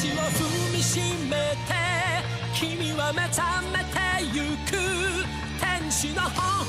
地を踏みしめて君は目覚めてゆく天使の微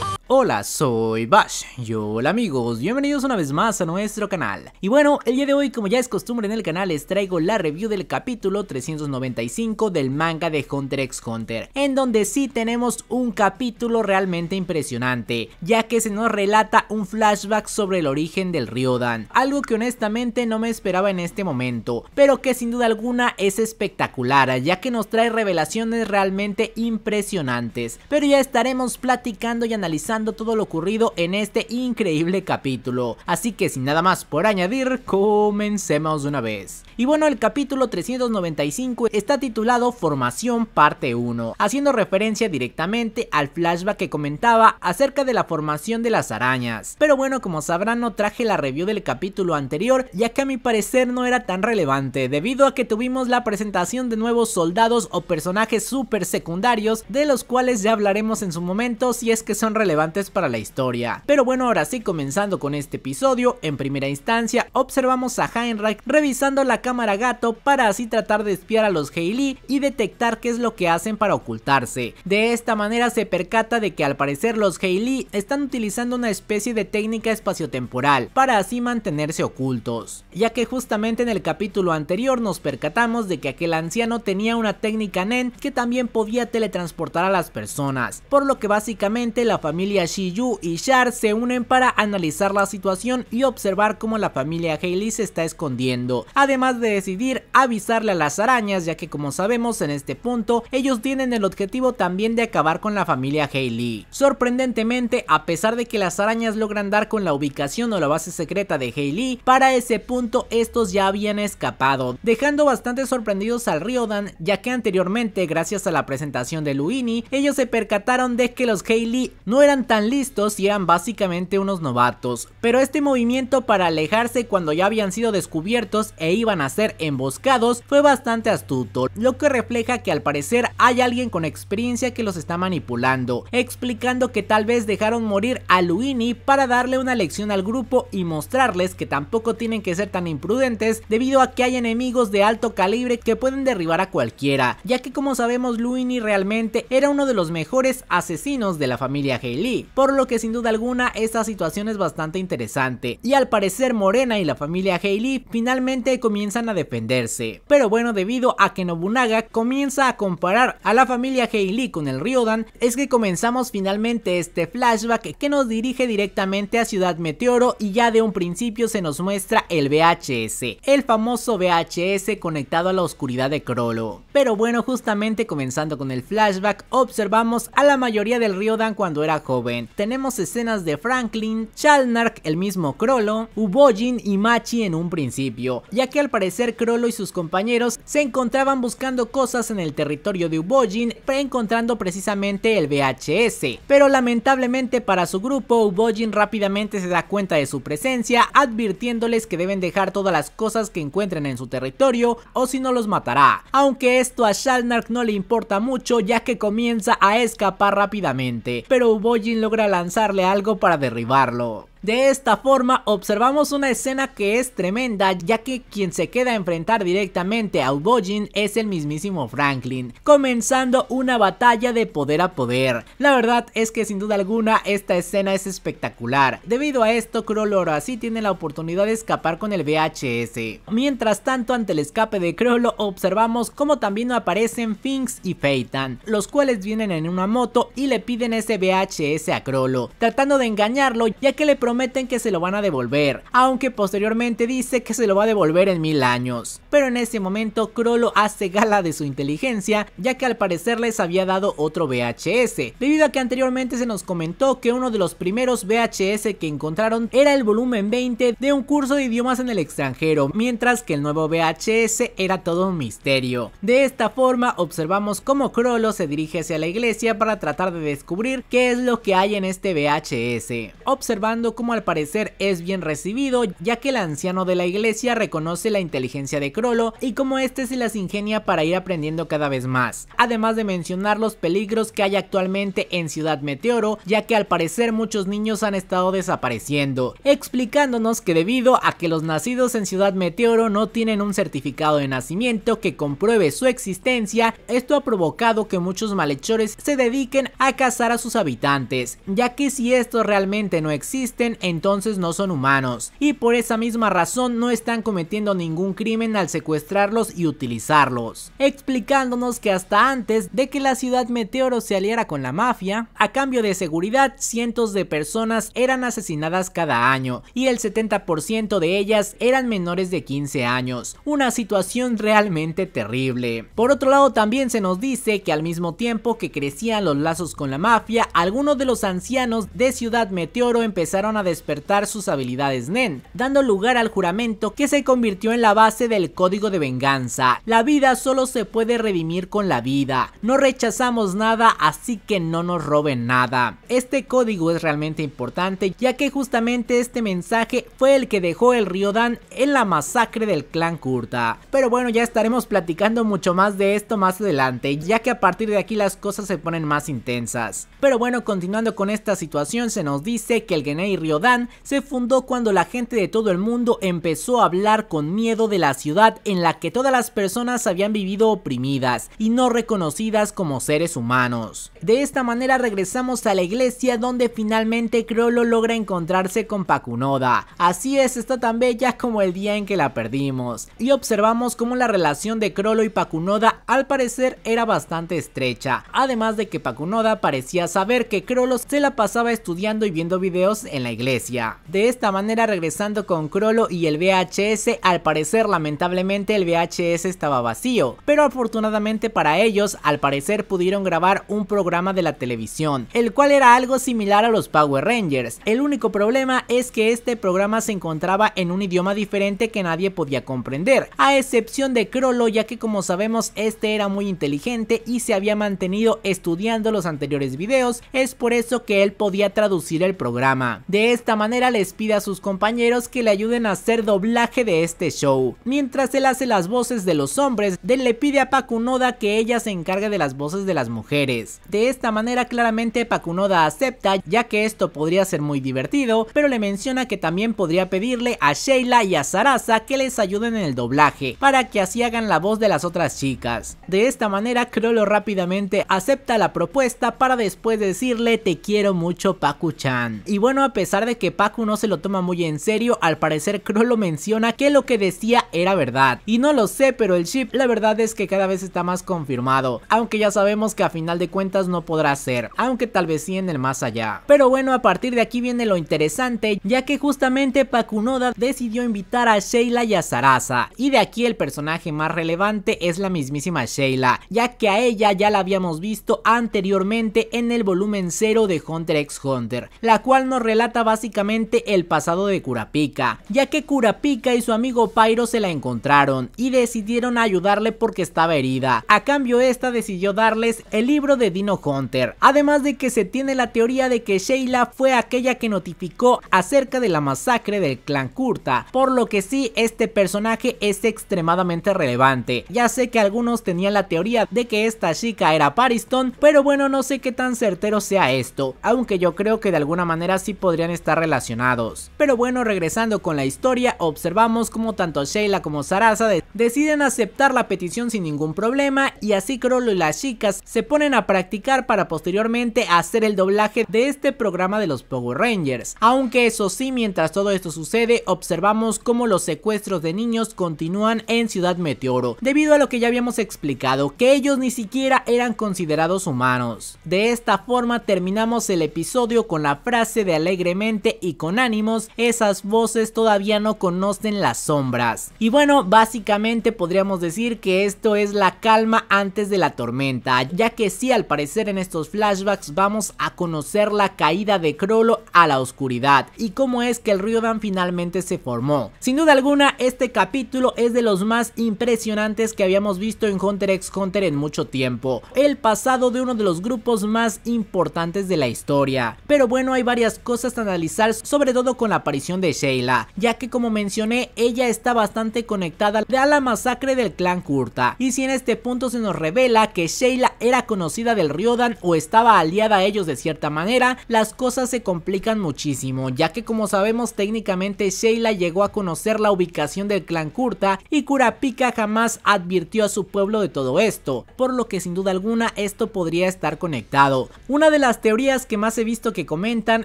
笑 Hola, soy Bash y hola amigos, bienvenidos una vez más a nuestro canal. Y bueno, el día de hoy como ya es costumbre en el canal les traigo la review del capítulo 395 del manga de Hunter x Hunter, en donde sí tenemos un capítulo realmente impresionante, ya que se nos relata un flashback sobre el origen del Ryodan, algo que honestamente no me esperaba en este momento, pero que sin duda alguna es espectacular, ya que nos trae revelaciones realmente impresionantes, pero ya estaremos platicando y analizando todo lo ocurrido en este increíble capítulo. Así que sin nada más por añadir, comencemos de una vez. Y bueno, el capítulo 395 está titulado Formación Parte 1, haciendo referencia directamente al flashback que comentaba acerca de la formación de las arañas. Pero bueno, como sabrán no traje la review del capítulo anterior, ya que a mi parecer no era tan relevante, debido a que tuvimos la presentación de nuevos soldados o personajes super secundarios, de los cuales ya hablaremos en su momento si es que son relevantes para la historia. Pero bueno, ahora sí, comenzando con este episodio, en primera instancia observamos a Heinrich revisando la cámara gato para así tratar de espiar a los Heili y detectar qué es lo que hacen para ocultarse. De esta manera se percata de que al parecer los Heili están utilizando una especie de técnica espaciotemporal para así mantenerse ocultos, ya que justamente en el capítulo anterior nos percatamos de que aquel anciano tenía una técnica NEN que también podía teletransportar a las personas, por lo que básicamente la familia Shiyu y Shar se unen para analizar la situación y observar cómo la familia Hailey se está escondiendo, además de decidir avisarle a las arañas ya que como sabemos en este punto ellos tienen el objetivo también de acabar con la familia Hailey. Sorprendentemente, a pesar de que las arañas logran dar con la ubicación o la base secreta de Hailey, para ese punto estos ya habían escapado, dejando bastante sorprendidos al Ryodan ya que anteriormente gracias a la presentación de Luini, ellos se percataron de que los Hailey no eran tan listos y eran básicamente unos novatos, pero este movimiento para alejarse cuando ya habían sido descubiertos e iban a ser emboscados fue bastante astuto, lo que refleja que al parecer hay alguien con experiencia que los está manipulando, explicando que tal vez dejaron morir a Luini para darle una lección al grupo y mostrarles que tampoco tienen que ser tan imprudentes debido a que hay enemigos de alto calibre que pueden derribar a cualquiera, ya que como sabemos Luini realmente era uno de los mejores asesinos de la familia Hailey por lo que sin duda alguna esta situación es bastante interesante y al parecer Morena y la familia Heili finalmente comienzan a defenderse, pero bueno debido a que Nobunaga comienza a comparar a la familia Heili con el Ryodan es que comenzamos finalmente este flashback que nos dirige directamente a Ciudad Meteoro y ya de un principio se nos muestra el VHS, el famoso VHS conectado a la oscuridad de Crollo. Pero bueno justamente comenzando con el flashback observamos a la mayoría del Ryodan cuando era joven tenemos escenas de Franklin, Shalnark, el mismo Crollo, Ubojin y Machi en un principio, ya que al parecer Crollo y sus compañeros se encontraban buscando cosas en el territorio de Ubojin, encontrando precisamente el VHS. Pero lamentablemente para su grupo, Ubojin rápidamente se da cuenta de su presencia, advirtiéndoles que deben dejar todas las cosas que encuentren en su territorio o si no los matará. Aunque esto a Shalnark no le importa mucho ya que comienza a escapar rápidamente, pero Ubojin logra lanzarle algo para derribarlo. De esta forma observamos una escena que es tremenda ya que quien se queda a enfrentar directamente a Ubojin es el mismísimo Franklin, comenzando una batalla de poder a poder. La verdad es que sin duda alguna esta escena es espectacular. Debido a esto Crollo ahora sí tiene la oportunidad de escapar con el VHS. Mientras tanto ante el escape de Crollo observamos cómo también aparecen Finks y Feitan, los cuales vienen en una moto y le piden ese VHS a Krollo, tratando de engañarlo ya que le prometen prometen que se lo van a devolver, aunque posteriormente dice que se lo va a devolver en mil años. Pero en ese momento Crollo hace gala de su inteligencia, ya que al parecer les había dado otro VHS, debido a que anteriormente se nos comentó que uno de los primeros VHS que encontraron era el volumen 20 de un curso de idiomas en el extranjero, mientras que el nuevo VHS era todo un misterio. De esta forma observamos cómo Crollo se dirige hacia la iglesia para tratar de descubrir qué es lo que hay en este VHS, observando cómo al parecer es bien recibido, ya que el anciano de la iglesia reconoce la inteligencia de Crollo y como este se las ingenia para ir aprendiendo cada vez más, además de mencionar los peligros que hay actualmente en Ciudad Meteoro, ya que al parecer muchos niños han estado desapareciendo, explicándonos que debido a que los nacidos en Ciudad Meteoro no tienen un certificado de nacimiento que compruebe su existencia, esto ha provocado que muchos malhechores se dediquen a cazar a sus habitantes, ya que si estos realmente no existen, entonces no son humanos, y por esa misma razón no están cometiendo ningún crimen al secuestrarlos y utilizarlos, explicándonos que hasta antes de que la ciudad meteoro se aliara con la mafia, a cambio de seguridad cientos de personas eran asesinadas cada año, y el 70% de ellas eran menores de 15 años, una situación realmente terrible. Por otro lado también se nos dice que al mismo tiempo que crecían los lazos con la mafia, algunos de los ancianos de Ciudad Meteoro empezaron a despertar sus habilidades Nen, dando lugar al juramento que se convirtió en la base del código de venganza. La vida solo se puede redimir con la vida, no rechazamos nada así que no nos roben nada. Este código es realmente importante ya que justamente este mensaje fue el que dejó el Dan en la masacre del clan Kurta. Pero bueno ya estaremos platicando mucho más de esto más adelante ya que a partir de aquí las cosas se ponen más intensas. Pero bueno continuando con esta situación se nos dice que el Genei dan se fundó cuando la gente de todo el mundo empezó a hablar con miedo de la ciudad en la que todas las personas habían vivido oprimidas y no reconocidas como seres humanos. De esta manera regresamos a la iglesia donde finalmente Crollo logra encontrarse con Pacunoda. Así es, está tan bella como el día en que la perdimos. Y observamos cómo la relación de Crollo y Pacunoda al parecer era bastante estrecha. Además de que Pacunoda parecía saber que Crollo se la pasaba estudiando y viendo videos en la iglesia iglesia. De esta manera regresando con Crollo y el VHS, al parecer lamentablemente el VHS estaba vacío, pero afortunadamente para ellos al parecer pudieron grabar un programa de la televisión, el cual era algo similar a los Power Rangers. El único problema es que este programa se encontraba en un idioma diferente que nadie podía comprender, a excepción de Crollo ya que como sabemos este era muy inteligente y se había mantenido estudiando los anteriores videos, es por eso que él podía traducir el programa. De de esta manera les pide a sus compañeros que le ayuden a hacer doblaje de este show. Mientras él hace las voces de los hombres, Del le pide a Pakunoda que ella se encargue de las voces de las mujeres. De esta manera claramente Pakunoda acepta ya que esto podría ser muy divertido, pero le menciona que también podría pedirle a Sheila y a Sarasa que les ayuden en el doblaje, para que así hagan la voz de las otras chicas. De esta manera Crollo rápidamente acepta la propuesta para después decirle te quiero mucho Paku-chan. Y bueno a pesar de que Paco no se lo toma muy en serio, al parecer lo menciona que lo que decía era verdad. Y no lo sé, pero el chip la verdad es que cada vez está más confirmado, aunque ya sabemos que a final de cuentas no podrá ser, aunque tal vez sí en el más allá. Pero bueno, a partir de aquí viene lo interesante, ya que justamente Noda decidió invitar a Sheila y a Sarasa, y de aquí el personaje más relevante es la mismísima Sheila, ya que a ella ya la habíamos visto anteriormente en el volumen 0 de Hunter x Hunter, la cual nos relata básicamente el pasado de Kurapika, ya que Kurapika y su amigo Pyro se la encontraron y decidieron ayudarle porque estaba herida. A cambio esta decidió darles el libro de Dino Hunter, además de que se tiene la teoría de que Sheila fue aquella que notificó acerca de la masacre del clan Kurta, por lo que sí este personaje es extremadamente relevante. Ya sé que algunos tenían la teoría de que esta chica era Pariston, pero bueno no sé qué tan certero sea esto, aunque yo creo que de alguna manera sí podrían estar relacionados. Pero bueno, regresando con la historia, observamos como tanto Sheila como Sarasa deciden aceptar la petición sin ningún problema y así Crollo y las chicas se ponen a practicar para posteriormente hacer el doblaje de este programa de los Power Rangers. Aunque eso sí, mientras todo esto sucede, observamos como los secuestros de niños continúan en Ciudad Meteoro, debido a lo que ya habíamos explicado, que ellos ni siquiera eran considerados humanos. De esta forma terminamos el episodio con la frase de alegre y con ánimos, esas voces todavía no conocen las sombras. Y bueno, básicamente podríamos decir que esto es la calma antes de la tormenta, ya que si al parecer en estos flashbacks vamos a conocer la caída de Crollo a la oscuridad y cómo es que el dan finalmente se formó. Sin duda alguna, este capítulo es de los más impresionantes que habíamos visto en Hunter x Hunter en mucho tiempo. El pasado de uno de los grupos más importantes de la historia. Pero bueno, hay varias cosas tan analizar sobre todo con la aparición de Sheila, ya que como mencioné ella está bastante conectada a la masacre del clan Kurta y si en este punto se nos revela que Sheila era conocida del Ryodan o estaba aliada a ellos de cierta manera, las cosas se complican muchísimo, ya que como sabemos técnicamente Sheila llegó a conocer la ubicación del clan Kurta y Kurapika jamás advirtió a su pueblo de todo esto, por lo que sin duda alguna esto podría estar conectado. Una de las teorías que más he visto que comentan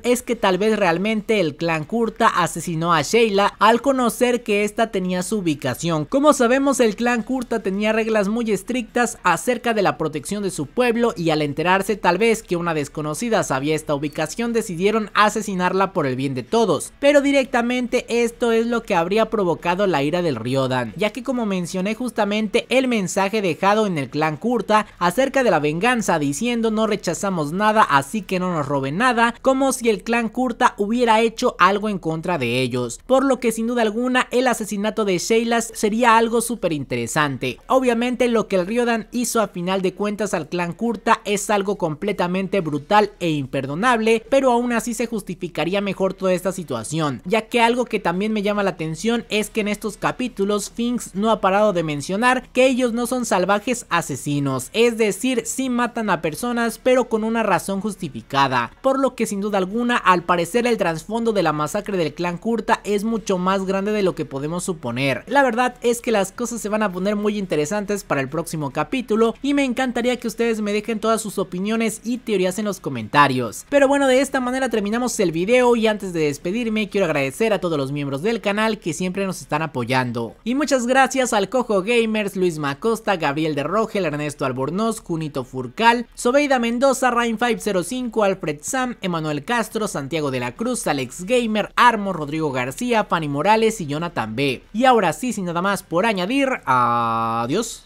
es que tal vez realmente el clan Kurta asesinó a Sheila al conocer que esta tenía su ubicación. Como sabemos el clan Kurta tenía reglas muy estrictas acerca de la protección de su pueblo y al enterarse tal vez que una desconocida sabía esta ubicación decidieron asesinarla por el bien de todos, pero directamente esto es lo que habría provocado la ira del Ryodan, ya que como mencioné justamente el mensaje dejado en el clan Kurta acerca de la venganza diciendo no rechazamos nada así que no nos roben nada, como si el clan Kurta hubiera hecho algo en contra de ellos, por lo que sin duda alguna el asesinato de Sheila sería algo súper interesante. Obviamente lo que el Riodan hizo a final de cuentas al clan Kurta es algo completamente brutal e imperdonable, pero aún así se justificaría mejor toda esta situación, ya que algo que también me llama la atención es que en estos capítulos Finks no ha parado de mencionar que ellos no son salvajes asesinos, es decir, sí matan a personas pero con una razón justificada, por lo que sin duda alguna al parecer el trasfondo de la masacre del clan Kurta es mucho más grande de lo que podemos suponer. La verdad es que las cosas se van a poner muy interesantes para el próximo capítulo y me encantaría que ustedes me dejen todas sus opiniones y teorías en los comentarios. Pero bueno, de esta manera terminamos el video y antes de despedirme quiero agradecer a todos los miembros del canal que siempre nos están apoyando. Y muchas gracias al Cojo Gamers, Luis Macosta, Gabriel de Rogel, Ernesto Albornoz, Junito Furcal, Sobeida Mendoza, Rain505, Alfred Sam, Emanuel Castro, Santiago de la Cruz, Alex Gamer, Armo, Rodrigo García, Fanny Morales y Jonathan B. Y ahora sí, sin nada más por añadir, adiós.